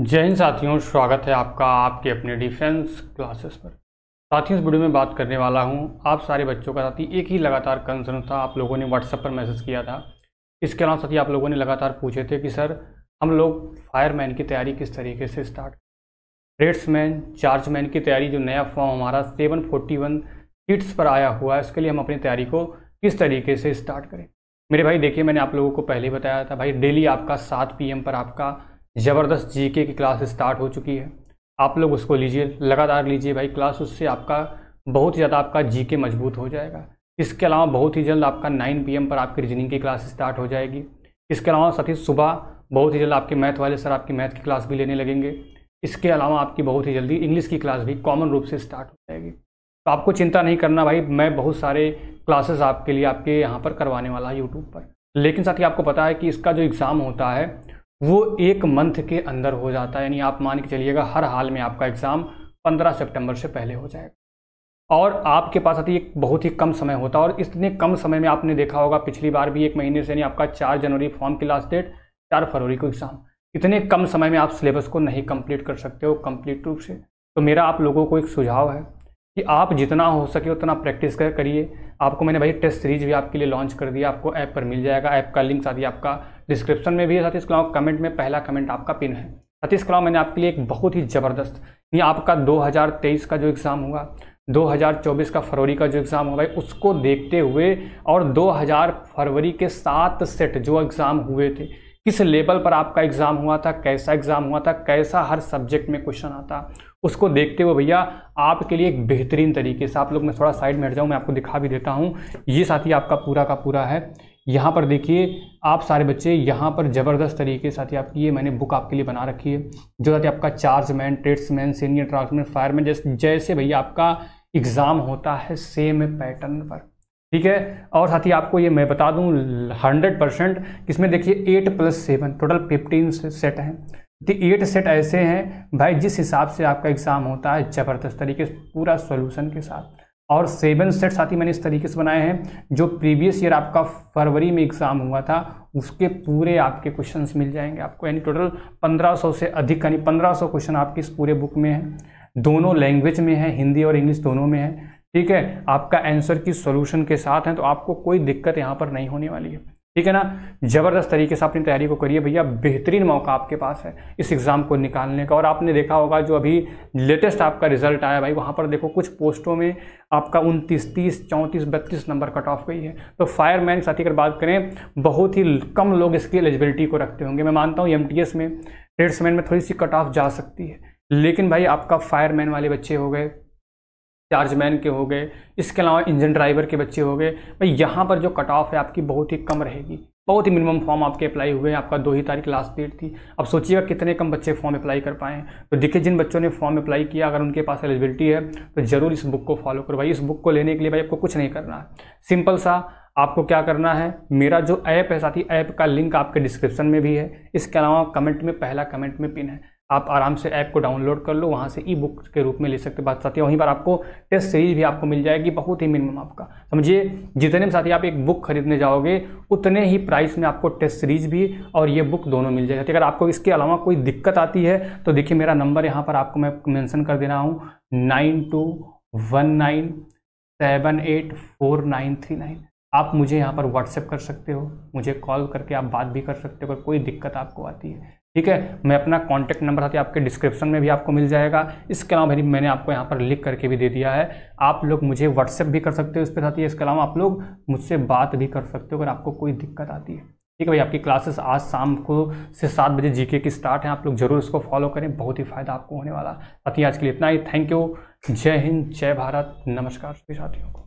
जय हिंद साथियों स्वागत है आपका आपके अपने डिफेंस क्लासेस पर साथियों इस वीडियो में बात करने वाला हूं आप सारे बच्चों का साथी एक ही लगातार कंसर्न था आप लोगों ने व्हाट्सएप पर मैसेज किया था इसके अलावा साथी आप लोगों ने लगातार पूछे थे कि सर हम लोग फायरमैन की तैयारी किस तरीके से स्टार्ट रेट्समैन चार्जमैन की तैयारी जो नया फॉर्म हमारा सेवन फोर्टी वन किट्स पर आया हुआ है इसके लिए हम अपनी तैयारी को किस तरीके से स्टार्ट करें मेरे भाई देखिए मैंने आप लोगों को पहले बताया था भाई डेली आपका सात पी पर आपका ज़बरदस्त जीके की क्लास स्टार्ट हो चुकी है आप लोग उसको लीजिए लगातार लीजिए भाई क्लास उससे आपका बहुत ज़्यादा आपका जीके मजबूत हो जाएगा इसके अलावा बहुत ही जल्द आपका 9 पीएम पर आपकी रीजनिंग की क्लास स्टार्ट हो जाएगी इसके अलावा साथ ही सुबह बहुत ही जल्द आपके मैथ वाले सर आपकी मैथ की क्लास भी लेने लगेंगे इसके अलावा आपकी बहुत ही जल्दी इंग्लिश की क्लास भी कॉमन रूप से स्टार्ट हो जाएगी तो आपको चिंता नहीं करना भाई मैं बहुत सारे क्लासेस आपके लिए आपके यहाँ पर करवाने वाला है यूट्यूब पर लेकिन साथ ही आपको पता है कि इसका जो एग्ज़ाम होता है वो एक मंथ के अंदर हो जाता है यानी आप मान के चलिएगा हर हाल में आपका एग्ज़ाम 15 सितंबर से पहले हो जाएगा और आपके पास आती एक बहुत ही कम समय होता है और इतने कम समय में आपने देखा होगा पिछली बार भी एक महीने से यानी आपका चार जनवरी फॉर्म की लास्ट डेट चार फरवरी को एग्ज़ाम इतने कम समय में आप सिलेबस को नहीं कंप्लीट कर सकते हो कंप्लीट रूप से तो मेरा आप लोगों को एक सुझाव है कि आप जितना हो सके उतना प्रैक्टिस कर करिए आपको मैंने भाई टेस्ट सीरीज भी आपके लिए लॉन्च कर दिया आपको ऐप पर मिल जाएगा ऐप का लिंक साथ ही आपका डिस्क्रिप्शन में भी है साथ ही इसके अलावा कमेंट में पहला कमेंट आपका पिन है साथ ही इसके अलावा मैंने आपके लिए एक बहुत ही ज़बरदस्त ये आपका 2023 का जो एग्ज़ाम हुआ 2024 का फरवरी का जो एग्ज़ाम हुआ भाई उसको देखते हुए और 2000 फरवरी के सात सेट जो एग्ज़ाम हुए थे किस लेवल पर आपका एग्ज़ाम हुआ था कैसा एग्ज़ाम हुआ था कैसा हर सब्जेक्ट में क्वेश्चन आता उसको देखते हुए भैया आपके लिए एक बेहतरीन तरीके से आप लोग मैं थोड़ा साइड में हट जाऊँ मैं आपको दिखा भी देता हूँ ये साथी आपका पूरा का पूरा है यहाँ पर देखिए आप सारे बच्चे यहाँ पर ज़बरदस्त तरीके से साथी आपकी ये मैंने बुक आपके लिए बना रखी है जो साथी आपका चार्जमैन ट्रेड्समैन सीनियर ट्रांसमैन फायरमैन जैसे जैसे भैया आपका एग्ज़ाम होता है सेम पैटर्न पर ठीक है और साथ ही आपको ये मैं बता दूं हंड्रेड परसेंट इसमें देखिए eight plus seven total fifteen set हैं तो एट सेट ऐसे हैं भाई जिस हिसाब से आपका एग्ज़ाम होता है ज़बरदस्त तरीके से पूरा सोल्यूशन के साथ और सेवन सेट साथ ही मैंने इस तरीके से बनाए हैं जो प्रीवियस ईयर आपका फरवरी में एग्ज़ाम हुआ था उसके पूरे आपके क्वेश्चंस मिल जाएंगे आपको यानी टोटल 1500 से अधिक यानी 1500 क्वेश्चन आपके इस पूरे बुक में हैं दोनों लैंग्वेज में है हिंदी और इंग्लिश दोनों में है ठीक है आपका आंसर की सॉल्यूशन के साथ हैं तो आपको कोई दिक्कत यहाँ पर नहीं होने वाली है ठीक है ना ज़बरदस्त तरीके से अपनी तैयारी को करिए भैया बेहतरीन मौका आपके पास है इस एग्ज़ाम को निकालने का और आपने देखा होगा जो अभी लेटेस्ट आपका रिजल्ट आया भाई वहाँ पर देखो कुछ पोस्टों में आपका उनतीस तीस चौंतीस बत्तीस नंबर कट ऑफ गई है तो फायरमैन साथी अगर बात करें बहुत ही कम लोग इसकी एलिजिबिलिटी को रखते होंगे मैं मानता हूँ एम में ट्रेड्समैन में थोड़ी सी कट ऑफ जा सकती है लेकिन भाई आपका फायरमैन वाले बच्चे हो गए चार्जमैन के हो गए इसके अलावा इंजन ड्राइवर के बच्चे हो गए भाई यहाँ पर जो कट ऑफ है आपकी बहुत ही कम रहेगी बहुत ही मिनिमम फॉर्म आपके अप्लाई हुए हैं आपका दो ही तारीख लास्ट डेट थी अब सोचिएगा कितने कम बच्चे फॉर्म अप्लाई कर पाए हैं तो देखिए जिन बच्चों ने फॉर्म अप्लाई किया अगर उनके पास एलिजिबिलिटी है तो ज़रूर इस बुक को फॉलो करो भाई इस बुक को लेने के लिए भाई आपको कुछ नहीं करना है सिंपल सा आपको क्या करना है मेरा जो ऐप है साथ ही ऐप का लिंक आपके डिस्क्रिप्शन में भी है इसके अलावा कमेंट में पहला कमेंट में पिन है आप आराम से ऐप को डाउनलोड कर लो वहाँ से ई बुक के रूप में ले सकते हो बात साथी वहीं पर आपको टेस्ट सीरीज भी आपको मिल जाएगी बहुत ही मिनिमम आपका समझिए जितने में साथी आप एक बुक खरीदने जाओगे उतने ही प्राइस में आपको टेस्ट सीरीज भी और ये बुक दोनों मिल जाएगी अगर आपको इसके अलावा कोई दिक्कत आती है तो देखिए मेरा नंबर यहाँ पर आपको मैं मैंसन कर दे रहा हूँ nine two one nine seven eight four nine three nine आप मुझे यहाँ पर व्हाट्सएप कर सकते हो मुझे कॉल करके आप बात भी कर सकते हो अगर कोई दिक्कत आपको आती है ठीक है मैं अपना कॉन्टैक्ट नंबर साथ आपके डिस्क्रिप्शन में भी आपको मिल जाएगा इसके अलावा भाई मैंने आपको यहाँ पर लिख करके भी दे दिया है आप लोग मुझे व्हाट्सएप भी कर सकते हो इस पर साथ ही इसके अलावा आप लोग मुझसे बात भी कर सकते हो अगर आपको कोई दिक्कत आती है ठीक है भाई आपकी क्लासेस आज शाम को से सात बजे जीके की स्टार्ट है आप लोग जरूर इसको फॉलो करें बहुत ही फायदा आपको होने वाला साथ ही आज के लिए इतना ही थैंक यू जय हिंद जय भारत नमस्कार सभी साथियों को